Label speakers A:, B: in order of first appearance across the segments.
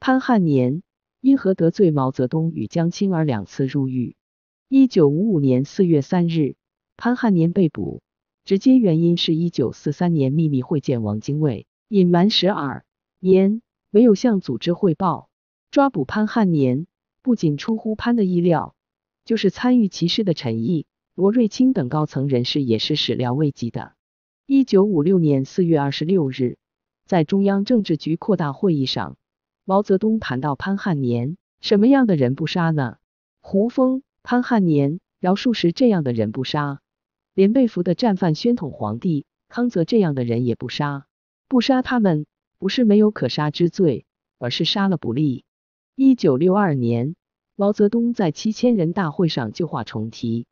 A: 潘汉年因何得罪毛泽东与江青而两次入狱？一九五五年四月三日，潘汉年被捕，直接原因是一九四三年秘密会见王精卫，隐瞒十二年，没有向组织汇报。抓捕潘汉年不仅出乎潘的意料，就是参与其事的陈毅、罗瑞卿等高层人士也是始料未及的。一九五六年四月二十六日，在中央政治局扩大会议上。毛泽东谈到潘汉年，什么样的人不杀呢？胡风、潘汉年、饶漱石这样的人不杀，连被俘的战犯宣统皇帝康泽这样的人也不杀。不杀他们，不是没有可杀之罪，而是杀了不利。一九六二年，毛泽东在七千人大会上旧话重提，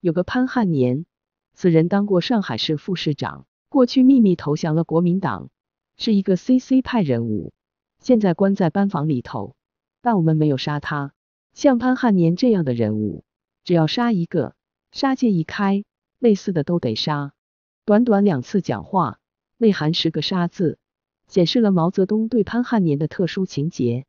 A: 有个潘汉年，此人当过上海市副市长，过去秘密投降了国民党，是一个 CC 派人物。现在关在班房里头，但我们没有杀他。像潘汉年这样的人物，只要杀一个，杀戒一开，类似的都得杀。短短两次讲话，内含十个“杀”字，显示了毛泽东对潘汉年的特殊情节。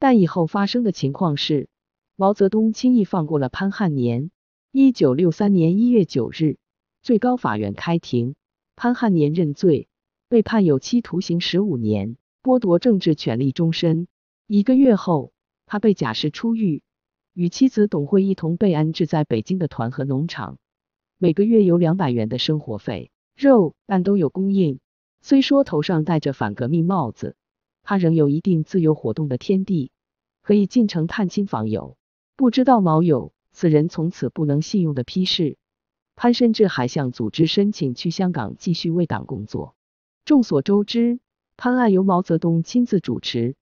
A: 但以后发生的情况是，毛泽东轻易放过了潘汉年。一九六三年一月九日，最高法院开庭，潘汉年认罪，被判有期徒刑十五年。剥夺政治权利终身。一个月后，他被假释出狱，与妻子董慧一同被安置在北京的团河农场，每个月有两百元的生活费，肉蛋都有供应。虽说头上戴着反革命帽子，他仍有一定自由活动的天地，可以进城探亲访友。不知道毛友此人从此不能信用的批示，潘甚至还向组织申请去香港继续为党工作。众所周知。潘案由毛泽东亲自主持，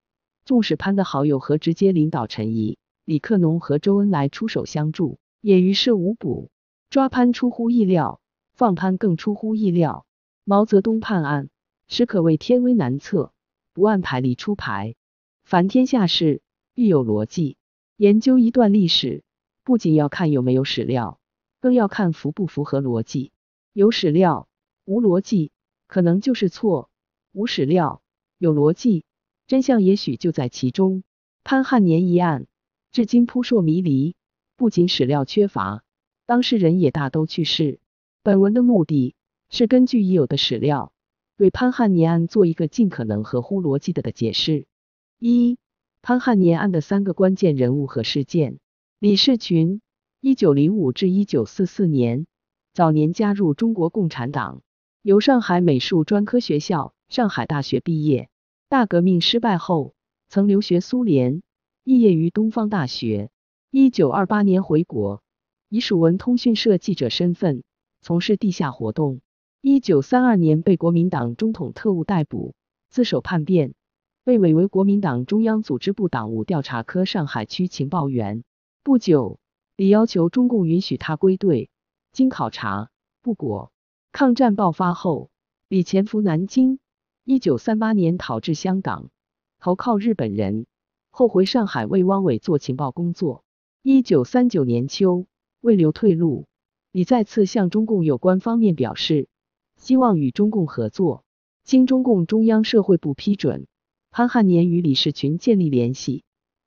A: 纵使潘的好友和直接领导陈仪、李克农和周恩来出手相助，也于事无补。抓潘出乎意料，放潘更出乎意料。毛泽东判案，实可谓天威难测，不按牌理出牌。凡天下事，必有逻辑。研究一段历史，不仅要看有没有史料，更要看符不符合逻辑。有史料无逻辑，可能就是错。无史料，有逻辑，真相也许就在其中。潘汉年一案至今扑朔迷离，不仅史料缺乏，当事人也大都去世。本文的目的是根据已有的史料，对潘汉年案做一个尽可能合乎逻辑的的解释。一、潘汉年案的三个关键人物和事件：李士群，一九零五至一九四四年，早年加入中国共产党，由上海美术专科学校。上海大学毕业，大革命失败后曾留学苏联，肄业于东方大学。一九二八年回国，以署文通讯社记者身份从事地下活动。一九三二年被国民党中统特务逮捕，自首叛变，被委为国民党中央组织部党务调查科上海区情报员。不久，李要求中共允许他归队，经考察，不果。抗战爆发后，李潜伏南京。一九三八年逃至香港，投靠日本人后回上海为汪伪做情报工作。一九三九年秋，为留退路，李再次向中共有关方面表示希望与中共合作。经中共中央社会部批准，潘汉年与李士群建立联系，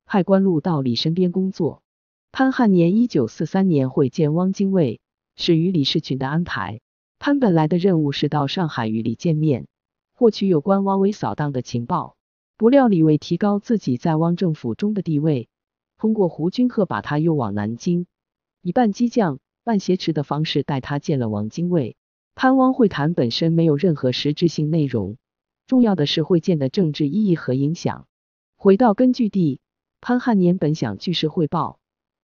A: 派关路到李身边工作。潘汉年一九四三年会见汪精卫，是与李士群的安排。潘本来的任务是到上海与李见面。获取有关汪伪扫荡的情报，不料李伟提高自己在汪政府中的地位，通过胡君鹤把他诱往南京，以半激将、半挟持的方式带他见了汪精卫。潘汪会谈本身没有任何实质性内容，重要的是会见的政治意义和影响。回到根据地，潘汉年本想据实汇报，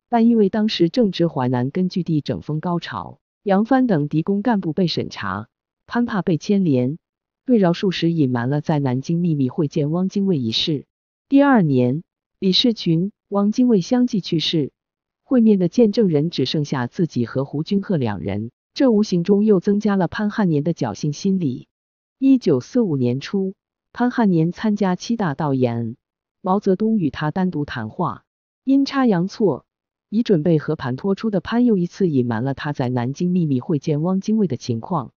A: 但因为当时正值淮南根据地整风高潮，杨帆等敌工干部被审查，潘怕被牵连。对饶漱石隐瞒了在南京秘密会见汪精卫一事。第二年，李士群、汪精卫相继去世，会面的见证人只剩下自己和胡君鹤两人，这无形中又增加了潘汉年的侥幸心理。一九四五年初，潘汉年参加七大，到延安，毛泽东与他单独谈话，阴差阳错，已准备和盘托出的潘又一次隐瞒了他在南京秘密会见汪精卫的情况。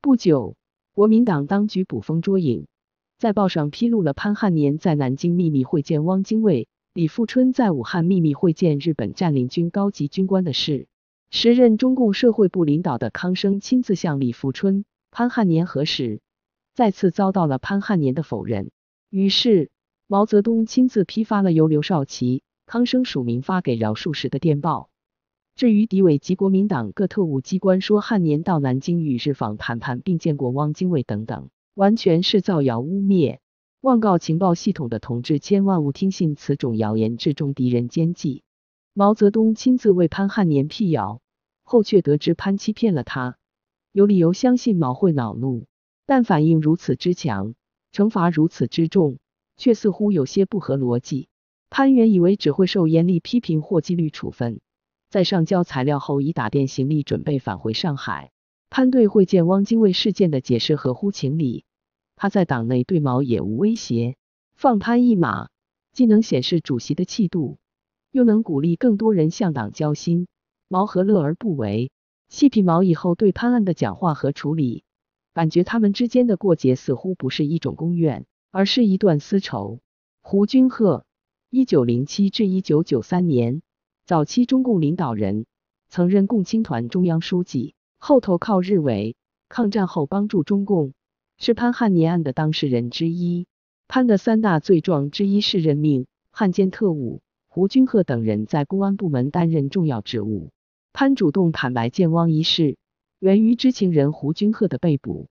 A: 不久。国民党当局捕风捉影，在报上披露了潘汉年在南京秘密会见汪精卫、李富春在武汉秘密会见日本占领军高级军官的事。时任中共社会部领导的康生亲自向李富春、潘汉年核实，再次遭到了潘汉年的否认。于是，毛泽东亲自批发了由刘少奇、康生署名发给饶漱石的电报。至于敌伪及国民党各特务机关说汉年到南京与日方谈判，并见过汪精卫等等，完全是造谣污蔑。妄告情报系统的同志千万勿听信此种谣言，致中敌人奸计。毛泽东亲自为潘汉年辟谣后，却得知潘欺骗了他，有理由相信毛会恼怒，但反应如此之强，惩罚如此之重，却似乎有些不合逻辑。潘原以为只会受严厉批评或纪律处分。在上交材料后，已打点行李，准备返回上海。潘队会见汪精卫事件的解释合乎情理，他在党内对毛也无威胁，放潘一马，既能显示主席的气度，又能鼓励更多人向党交心。毛何乐而不为？细品毛以后对潘案的讲话和处理，感觉他们之间的过节似乎不是一种公怨，而是一段私仇。胡君鹤，一九零七至一九九三年。早期中共领导人曾任共青团中央书记，后投靠日伪，抗战后帮助中共，是潘汉年案的当事人之一。潘的三大罪状之一是任命汉奸特务胡君鹤等人在公安部门担任重要职务。潘主动坦白建汪一事，源于知情人胡君鹤的被捕。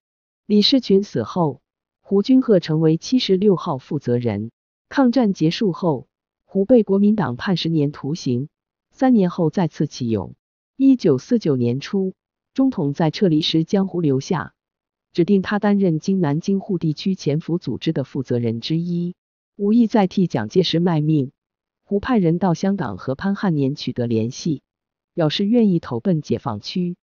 A: 李士群死后，胡君鹤成为七十六号负责人。抗战结束后，胡被国民党判十年徒刑。三年后再次启用。一九四九年初，中统在撤离时，江湖留下，指定他担任经南京沪地区潜伏组织的负责人之一，无意再替蒋介石卖命。胡派人到香港和潘汉年取得联系，表示愿意投奔解放区。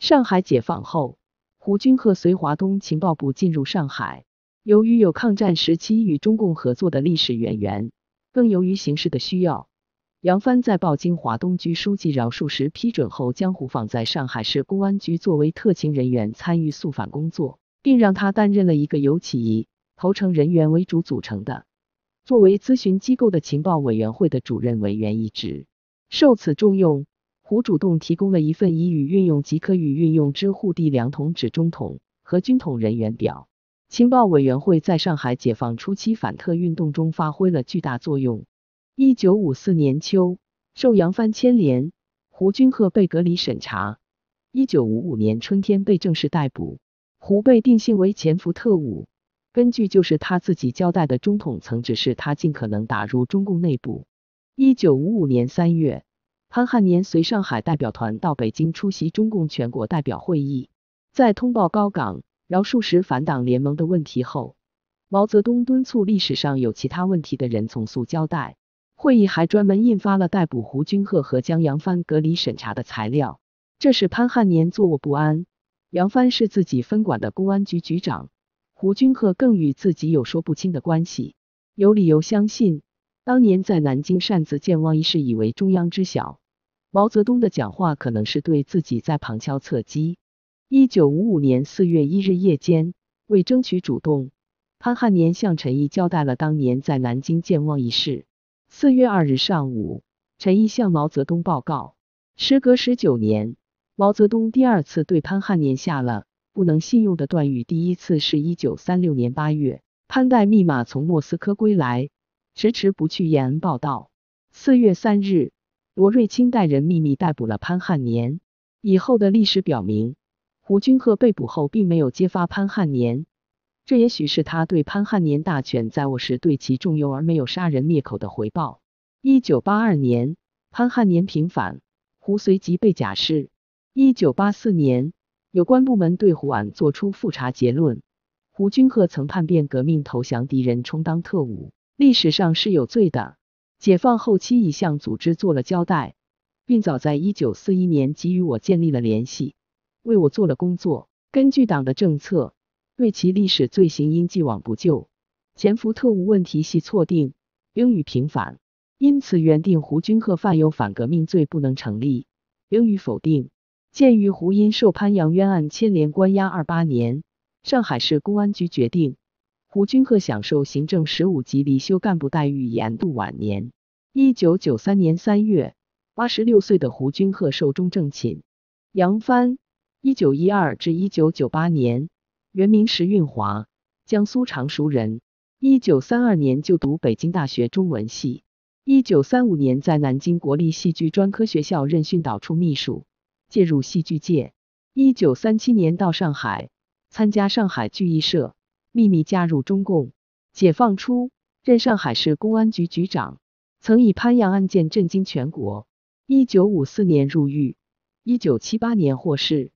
A: 上海解放后，胡君鹤随华东情报部进入上海。由于有抗战时期与中共合作的历史渊源，更由于形势的需要。杨帆在报经华东局书记饶漱石批准后，将胡放在上海市公安局作为特勤人员参与肃反工作，并让他担任了一个由起义投诚人员为主组成的、作为咨询机构的情报委员会的主任委员一职。受此重用，胡主动提供了一份已与运用及可与运用之沪地两统指中统和军统人员表。情报委员会在上海解放初期反特运动中发挥了巨大作用。一九五四年秋，受杨帆牵连，胡君鹤被隔离审查。一九五五年春天被正式逮捕，胡被定性为潜伏特务，根据就是他自己交代的中统曾指示他尽可能打入中共内部。一九五五年三月，潘汉年随上海代表团到北京出席中共全国代表会议，在通报高岗饶漱石反党联盟的问题后，毛泽东敦促历史上有其他问题的人从速交代。会议还专门印发了逮捕胡军鹤和将杨帆隔离审查的材料，这使潘汉年坐卧不安。杨帆是自己分管的公安局局长，胡军鹤更与自己有说不清的关系，有理由相信，当年在南京擅自健汪一事，以为中央知晓。毛泽东的讲话可能是对自己在旁敲侧击。一九五五年四月一日夜间，为争取主动，潘汉年向陈毅交代了当年在南京健汪一事。四月二日上午，陈毅向毛泽东报告，时隔十九年，毛泽东第二次对潘汉年下了不能信用的断语。第一次是一九三六年八月，潘带密码从莫斯科归来，迟迟不去延安报道。四月三日，罗瑞卿带人秘密逮捕了潘汉年。以后的历史表明，胡君鹤被捕后并没有揭发潘汉年。这也许是他对潘汉年大权在握时对其重用而没有杀人灭口的回报。一九八二年，潘汉年平反，胡随即被假释。一九八四年，有关部门对胡案作出复查结论：胡君鹤曾叛变革命，投降敌人，充当特务，历史上是有罪的。解放后期已向组织做了交代，并早在一九四一年即与我建立了联系，为我做了工作。根据党的政策。对其历史罪行应既往不咎，潜伏特务问题系错定，应予平反。因此，原定胡君鹤犯有反革命罪不能成立，应予否定。鉴于胡因受潘阳冤案牵连关押二八年，上海市公安局决定胡君鹤享受行政十五级离休干部待遇，延度晚年。一九九三年三月，八十六岁的胡君鹤寿终正寝。杨帆，一九一二至一九九八年。原名石运华，江苏常熟人。一九三二年就读北京大学中文系。一九三五年在南京国立戏剧专科学校任训导处秘书，介入戏剧界。一九三七年到上海，参加上海剧艺社，秘密加入中共。解放初任上海市公安局局长，曾以潘阳案件震惊全国。一九五四年入狱，一九七八年获释。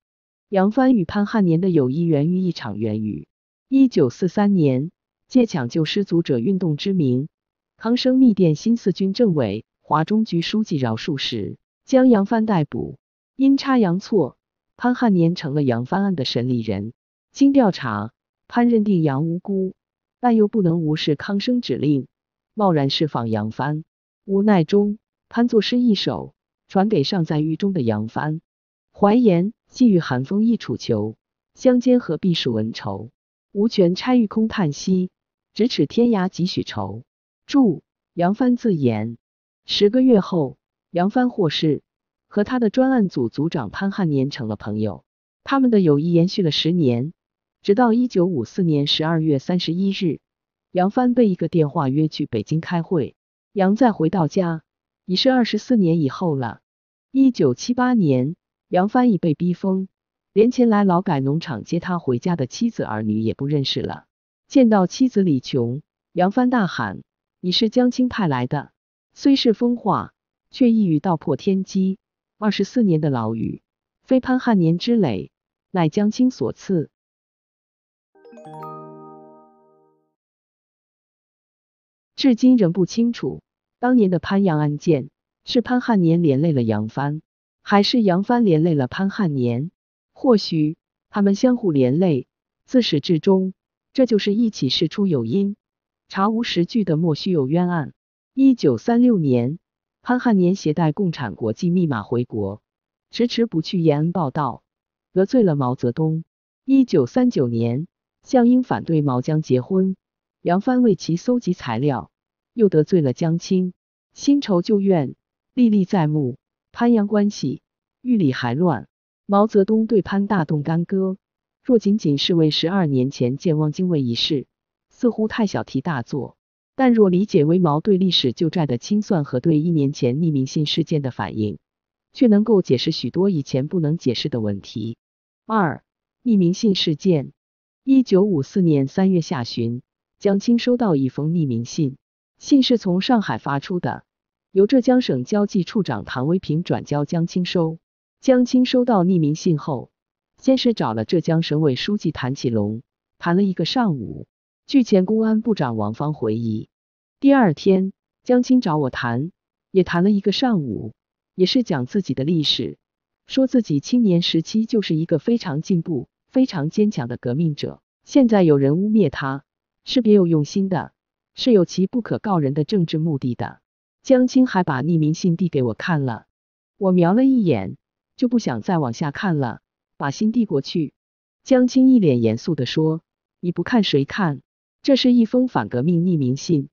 A: 杨帆与潘汉年的友谊源于一场缘于。一九四三年，借抢救失足者运动之名，康生密电新四军政委、华中局书记饶漱石，将杨帆逮捕。阴差阳错，潘汉年成了杨帆案的审理人。经调查，潘认定杨无辜，但又不能无视康生指令，贸然释放杨帆。无奈中，潘作诗一首，传给尚在狱中的杨帆，怀言。细雨寒风一楚囚，相间何必数文愁？无权拆玉空叹息，咫尺天涯几许愁？注：杨帆自言。十个月后，杨帆获释，和他的专案组组长潘汉年成了朋友。他们的友谊延续了十年，直到一九五四年十二月三十一日，杨帆被一个电话约去北京开会。杨再回到家，已是二十四年以后了，一九七八年。杨帆已被逼疯，连前来劳改农场接他回家的妻子儿女也不认识了。见到妻子李琼，杨帆大喊：“你是江青派来的！”虽是疯话，却一语道破天机。二十四年的牢狱，非潘汉年之累，乃江青所赐。至今仍不清楚，当年的潘阳案件是潘汉年连累了杨帆。还是杨帆连累了潘汉年，或许他们相互连累，自始至终，这就是一起事出有因、查无实据的莫须有冤案。一九三六年，潘汉年携带共产国际密码回国，迟迟不去延安报道，得罪了毛泽东。一九三九年，向英反对毛江结婚，杨帆为其搜集材料，又得罪了江青，新仇旧怨历历在目。潘杨关系狱里还乱，毛泽东对潘大动干戈。若仅仅是为十二年前健忘精卫一事，似乎太小题大做；但若理解为毛对历史旧债的清算和对一年前匿名信事件的反应，却能够解释许多以前不能解释的问题。二、匿名信事件，一九五四年三月下旬，江青收到一封匿名信，信是从上海发出的。由浙江省交际处长唐维平转交江青收。江青收到匿名信后，先是找了浙江省委书记谭启龙，谈了一个上午。据前公安部长王芳回忆，第二天江青找我谈，也谈了一个上午，也是讲自己的历史，说自己青年时期就是一个非常进步、非常坚强的革命者。现在有人污蔑他，是别有用心的，是有其不可告人的政治目的的。江青还把匿名信递给我看了，我瞄了一眼，就不想再往下看了，把信递过去。江青一脸严肃的说：“你不看谁看？这是一封反革命匿名信，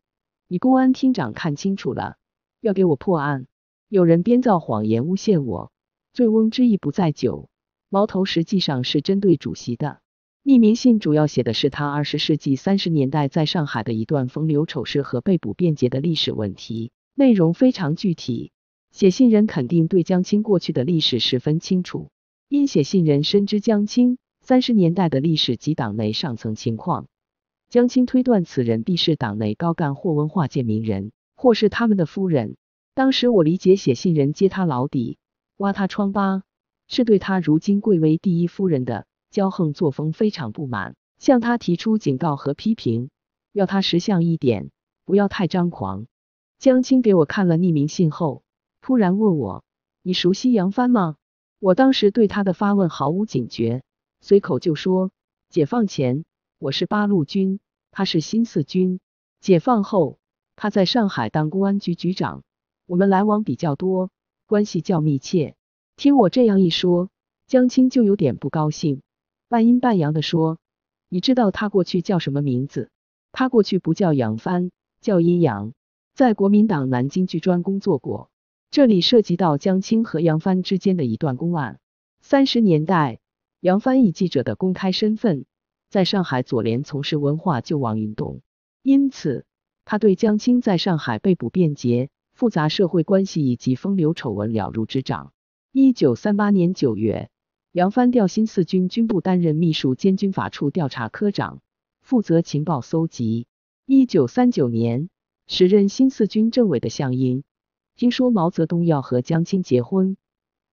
A: 你公安厅长看清楚了，要给我破案。有人编造谎言诬陷我，醉翁之意不在酒，矛头实际上是针对主席的。匿名信主要写的是他二十世纪三十年代在上海的一段风流丑事和被捕便捷的历史问题。”内容非常具体，写信人肯定对江青过去的历史十分清楚，因写信人深知江青三十年代的历史及党内上层情况。江青推断此人必是党内高干或文化界名人，或是他们的夫人。当时我理解写信人揭他老底、挖他疮疤，是对他如今贵为第一夫人的骄横作风非常不满，向他提出警告和批评，要他识相一点，不要太张狂。江青给我看了匿名信后，突然问我：“你熟悉杨帆吗？”我当时对他的发问毫无警觉，随口就说：“解放前我是八路军，他是新四军；解放后他在上海当公安局局长，我们来往比较多，关系较密切。”听我这样一说，江青就有点不高兴，半阴半阳地说：“你知道他过去叫什么名字？他过去不叫杨帆，叫阴阳。”在国民党南京剧专工作过，这里涉及到江青和杨帆之间的一段公案。三十年代，杨帆以记者的公开身份，在上海左联从事文化救亡运动，因此他对江青在上海被捕、辩解、复杂社会关系以及风流丑闻了如指掌。一九三八年九月，杨帆调新四军军部担任秘书兼军法处调查科长，负责情报搜集。一九三九年。时任新四军政委的项英听说毛泽东要和江青结婚，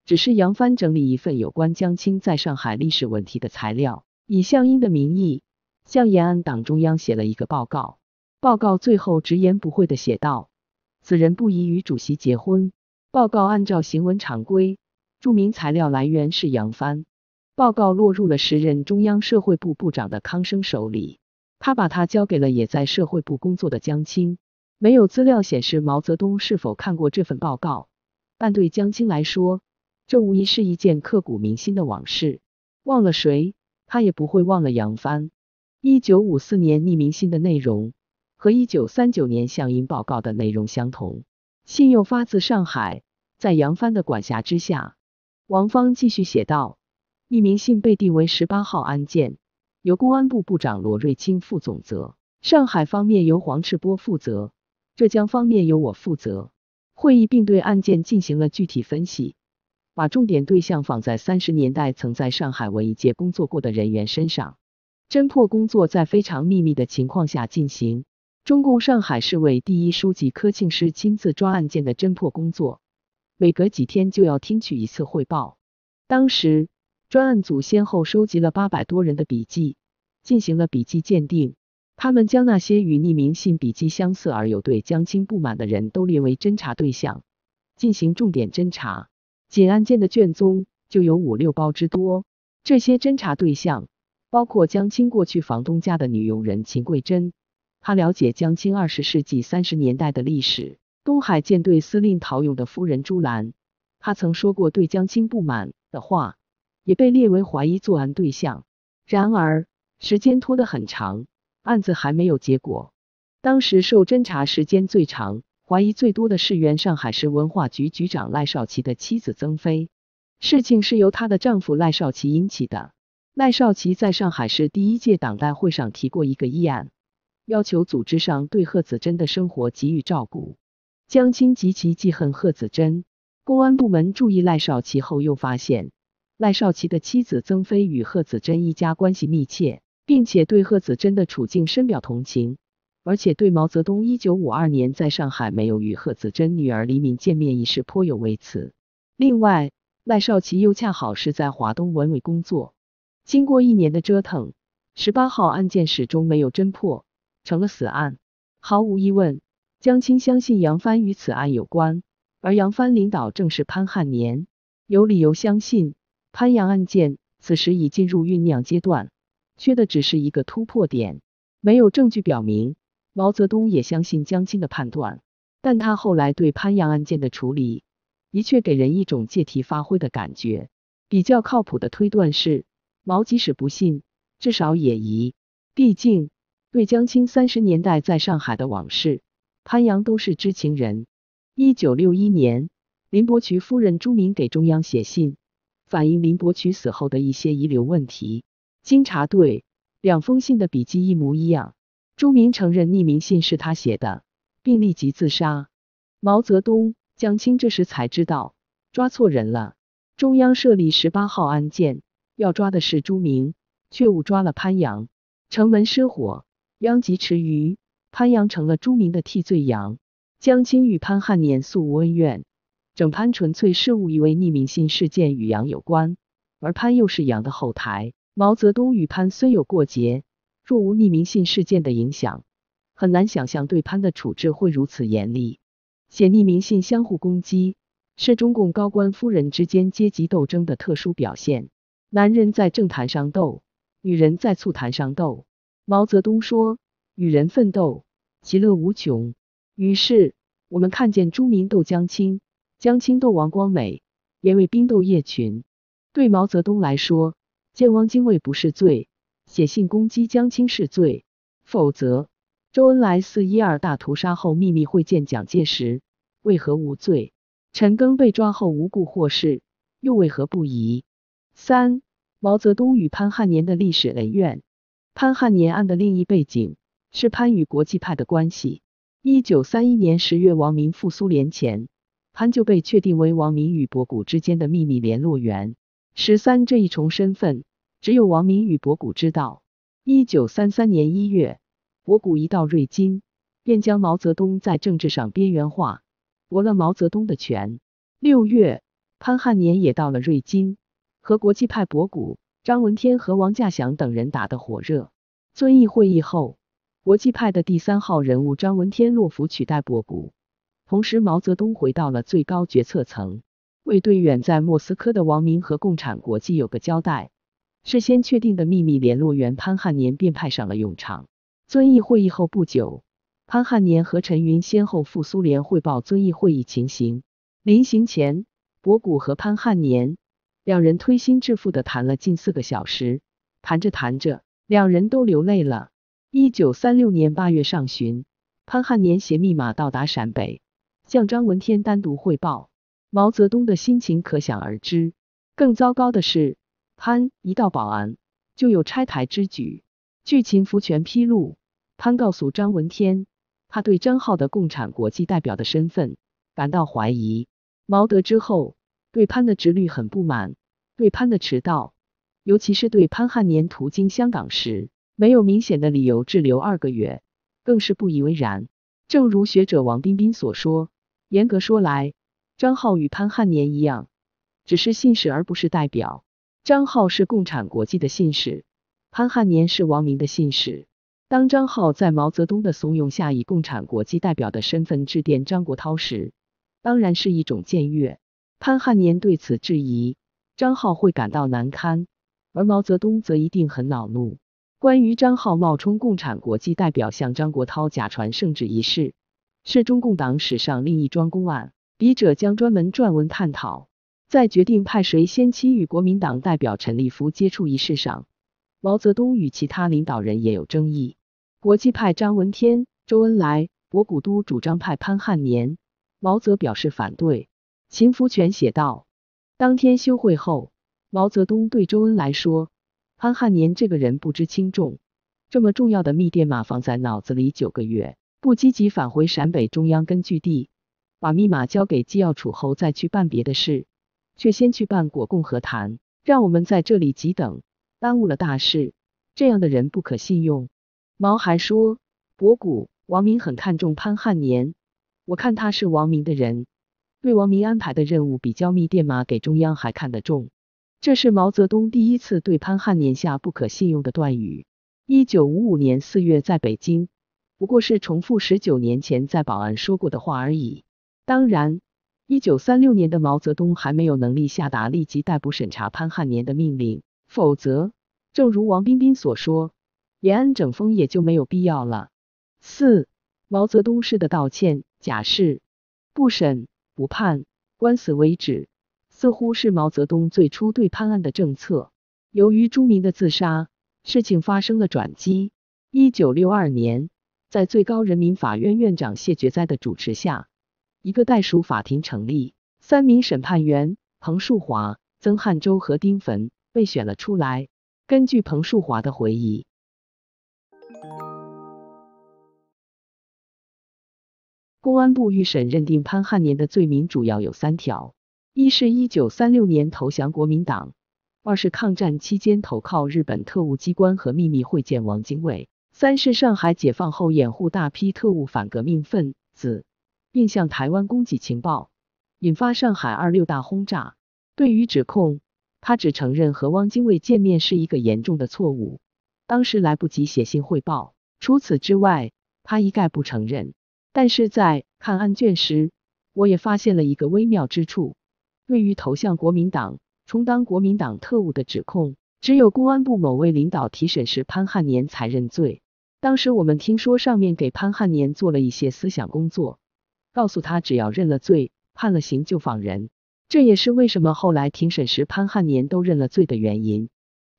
A: 只是杨帆整理一份有关江青在上海历史问题的材料，以项英的名义向延安党中央写了一个报告。报告最后直言不讳地写道：“此人不宜与主席结婚。”报告按照行文常规，注明材料来源是杨帆。报告落入了时任中央社会部部长的康生手里，他把它交给了也在社会部工作的江青。没有资料显示毛泽东是否看过这份报告，但对江青来说，这无疑是一件刻骨铭心的往事。忘了谁，他也不会忘了杨帆。一九五四年匿名信的内容和一九三九年相英报告的内容相同，信又发自上海，在杨帆的管辖之下。王芳继续写道：“匿名信被定为十八号案件，由公安部部长罗瑞卿负总责，上海方面由黄赤波负责。”浙江方面由我负责会议，并对案件进行了具体分析，把重点对象放在三十年代曾在上海文艺界工作过的人员身上。侦破工作在非常秘密的情况下进行。中共上海市委第一书记柯庆施亲自抓案件的侦破工作，每隔几天就要听取一次汇报。当时专案组先后收集了八百多人的笔迹，进行了笔迹鉴定。他们将那些与匿名信笔迹相似而有对江青不满的人都列为侦查对象，进行重点侦查。仅案件的卷宗就有五六包之多。这些侦查对象包括江青过去房东家的女佣人秦桂珍，她了解江青二十世纪三十年代的历史；东海舰队司令陶勇的夫人朱兰，她曾说过对江青不满的话，也被列为怀疑作案对象。然而，时间拖得很长。案子还没有结果。当时受侦查时间最长、怀疑最多的是原上海市文化局局长赖少奇的妻子曾飞。事情是由她的丈夫赖少奇引起的。赖少奇在上海市第一届党代会上提过一个议案，要求组织上对贺子珍的生活给予照顾。江青极其记恨贺子珍。公安部门注意赖少奇后，又发现赖少奇的妻子曾飞与贺子珍一家关系密切。并且对贺子珍的处境深表同情，而且对毛泽东一九五二年在上海没有与贺子珍女儿李敏见面一事颇有微词。另外，赖少奇又恰好是在华东文委工作。经过一年的折腾，十八号案件始终没有侦破，成了死案。毫无疑问，江青相信杨帆与此案有关，而杨帆领导正是潘汉年，有理由相信潘阳案件此时已进入酝酿阶段。缺的只是一个突破点。没有证据表明毛泽东也相信江青的判断，但他后来对潘阳案件的处理，的确给人一种借题发挥的感觉。比较靠谱的推断是，毛即使不信，至少也疑。毕竟，对江青三十年代在上海的往事，潘阳都是知情人。一九六一年，林伯渠夫人朱明给中央写信，反映林伯渠死后的一些遗留问题。经查对，两封信的笔迹一模一样。朱明承认匿名信是他写的，并立即自杀。毛泽东、江青这时才知道抓错人了。中央设立十八号案件，要抓的是朱明，却误抓了潘阳。城门失火，殃及池鱼，潘阳成了朱明的替罪羊。江青与潘汉年素无恩怨，整潘纯粹是误以为匿名信事件与杨有关，而潘又是杨的后台。毛泽东与潘虽有过节，若无匿名信事件的影响，很难想象对潘的处置会如此严厉。写匿名信相互攻击，是中共高官夫人之间阶级斗争的特殊表现。男人在政坛上斗，女人在醋坛上斗。毛泽东说：“与人奋斗，其乐无穷。”于是我们看见朱明斗江青，江青斗王光美，也为冰斗叶群。对毛泽东来说，见汪精卫不是罪，写信攻击江青是罪。否则，周恩来四一二大屠杀后秘密会见蒋介石，为何无罪？陈赓被抓后无故获释，又为何不疑？三、毛泽东与潘汉年的历史恩怨。潘汉年案的另一背景是潘与国际派的关系。一九三一年十月王明赴苏联前，潘就被确定为王明与博古之间的秘密联络员。十三这一重身份，只有王明与博古知道。一九三三年一月，博古一到瑞金，便将毛泽东在政治上边缘化，夺了毛泽东的权。六月，潘汉年也到了瑞金，和国际派博古、张闻天和王稼祥等人打得火热。遵义会议后，国际派的第三号人物张闻天落府取代博古，同时毛泽东回到了最高决策层。为对远在莫斯科的王明和共产国际有个交代，事先确定的秘密联络员潘汉年便派上了用场。遵义会议后不久，潘汉年和陈云先后赴苏联汇报遵义会议情形。临行前，博古和潘汉年两人推心置腹的谈了近四个小时，谈着谈着，两人都流泪了。一九三六年八月上旬，潘汉年携密码到达陕北，向张闻天单独汇报。毛泽东的心情可想而知。更糟糕的是，潘一到保安就有拆台之举。据秦福全披露，潘告诉张闻天，他对张浩的共产国际代表的身份感到怀疑。毛得知后，对潘的执率很不满，对潘的迟到，尤其是对潘汉年途经香港时没有明显的理由滞留二个月，更是不以为然。正如学者王彬彬所说，严格说来。张浩与潘汉年一样，只是信使而不是代表。张浩是共产国际的信使，潘汉年是王明的信使。当张浩在毛泽东的怂恿下，以共产国际代表的身份致电张国焘时，当然是一种僭越。潘汉年对此质疑，张浩会感到难堪，而毛泽东则一定很恼怒。关于张浩冒充共产国际代表向张国焘假传圣旨一事，是中共党史上另一桩公案。笔者将专门撰文探讨，在决定派谁先期与国民党代表陈立夫接触一事上，毛泽东与其他领导人也有争议。国际派张闻天、周恩来、博古都主张派潘汉年，毛泽表示反对。秦福全写道：当天休会后，毛泽东对周恩来说：“潘汉年这个人不知轻重，这么重要的密电码放在脑子里九个月，不积极返回陕北中央根据地。”把密码交给机要处后再去办别的事，却先去办国共和谈，让我们在这里急等，耽误了大事。这样的人不可信用。毛还说，博古、王明很看重潘汉年，我看他是王明的人，对王明安排的任务比交密电码给中央还看得重。这是毛泽东第一次对潘汉年下不可信用的断语。一九五五年四月在北京，不过是重复十九年前在保安说过的话而已。当然，一九三六年的毛泽东还没有能力下达立即逮捕审查潘汉年的命令，否则，正如王彬彬所说，延安整风也就没有必要了。四，毛泽东式的道歉、假释、不审不判、官司为止，似乎是毛泽东最初对判案的政策。由于朱民的自杀，事情发生了转机。一九六二年，在最高人民法院院长谢觉哉的主持下，一个代署法庭成立，三名审判员彭树华、曾汉周和丁汾被选了出来。根据彭树华的回忆，公安部预审认定潘汉年的罪名主要有三条：一是1936年投降国民党；二是抗战期间投靠日本特务机关和秘密会见王精卫；三是上海解放后掩护大批特务反革命分子。并向台湾供给情报，引发上海二六大轰炸。对于指控，他只承认和汪精卫见面是一个严重的错误，当时来不及写信汇报。除此之外，他一概不承认。但是在看案卷时，我也发现了一个微妙之处：对于投向国民党、充当国民党特务的指控，只有公安部某位领导提审时，潘汉年才认罪。当时我们听说，上面给潘汉年做了一些思想工作。告诉他，只要认了罪，判了刑就放人。这也是为什么后来庭审时潘汉年都认了罪的原因。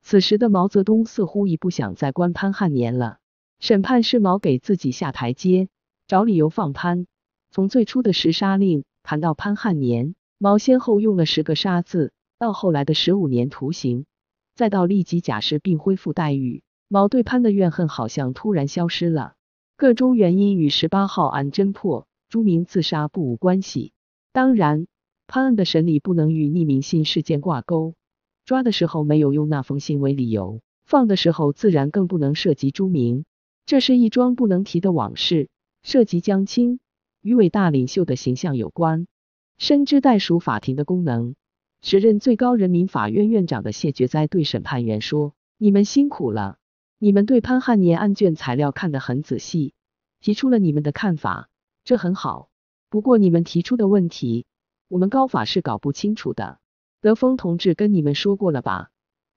A: 此时的毛泽东似乎已不想再关潘汉年了。审判是毛给自己下台阶，找理由放潘。从最初的十杀令谈到潘汉年，毛先后用了十个“杀”字，到后来的十五年徒刑，再到立即假释并恢复待遇，毛对潘的怨恨好像突然消失了。个中原因与十八号案侦破。朱明自杀不无关系，当然，潘案的审理不能与匿名信事件挂钩。抓的时候没有用那封信为理由，放的时候自然更不能涉及朱明。这是一桩不能提的往事，涉及江青与伟大领袖的形象有关。深知袋鼠法庭的功能，时任最高人民法院院长的谢觉哉对审判员说：“你们辛苦了，你们对潘汉年案卷材料看得很仔细，提出了你们的看法。”这很好，不过你们提出的问题，我们高法是搞不清楚的。德峰同志跟你们说过了吧？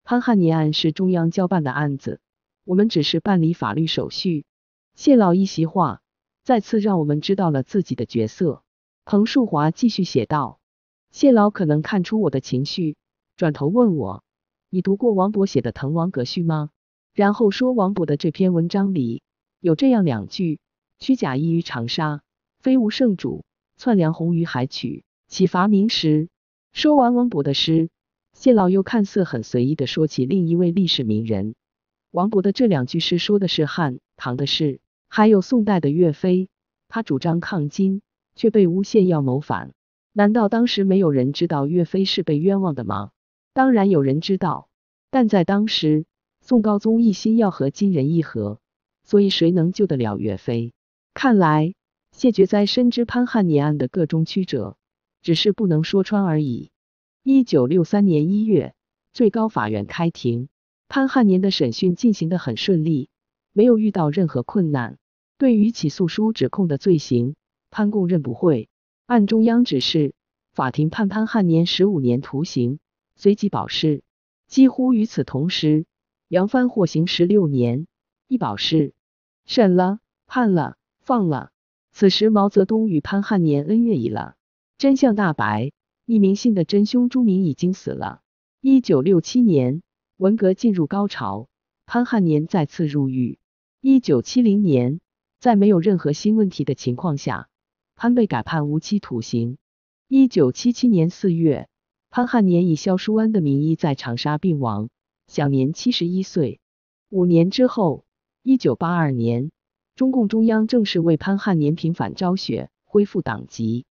A: 潘汉年案是中央交办的案子，我们只是办理法律手续。谢老一席话，再次让我们知道了自己的角色。彭树华继续写道：谢老可能看出我的情绪，转头问我：你读过王勃写的《滕王阁序》吗？然后说王勃的这篇文章里有这样两句：‘虚假谊于长沙’。非无圣主，窜梁鸿于海曲，岂乏名时？说完王勃的诗，谢老又看似很随意的说起另一位历史名人。王勃的这两句诗说的是汉唐的事，还有宋代的岳飞，他主张抗金，却被诬陷要谋反。难道当时没有人知道岳飞是被冤枉的吗？当然有人知道，但在当时，宋高宗一心要和金人议和，所以谁能救得了岳飞？看来。谢觉哉深知潘汉年案的各中曲折，只是不能说穿而已。一九六三年一月，最高法院开庭，潘汉年的审讯进行得很顺利，没有遇到任何困难。对于起诉书指控的罪行，潘供认不讳。按中央指示，法庭判潘汉年十五年徒刑，随即保释。几乎与此同时，杨帆获刑十六年，一保释。审了，判了，放了。此时，毛泽东与潘汉年恩怨已了，真相大白。匿名信的真凶朱明已经死了。一九六七年，文革进入高潮，潘汉年再次入狱。一九七零年，在没有任何新问题的情况下，潘被改判无期徒刑。一九七七年四月，潘汉年以肖淑安的名义在长沙病亡，享年七十一岁。五年之后，一九八二年。中共中央正式为潘汉年平反昭雪，恢复党籍。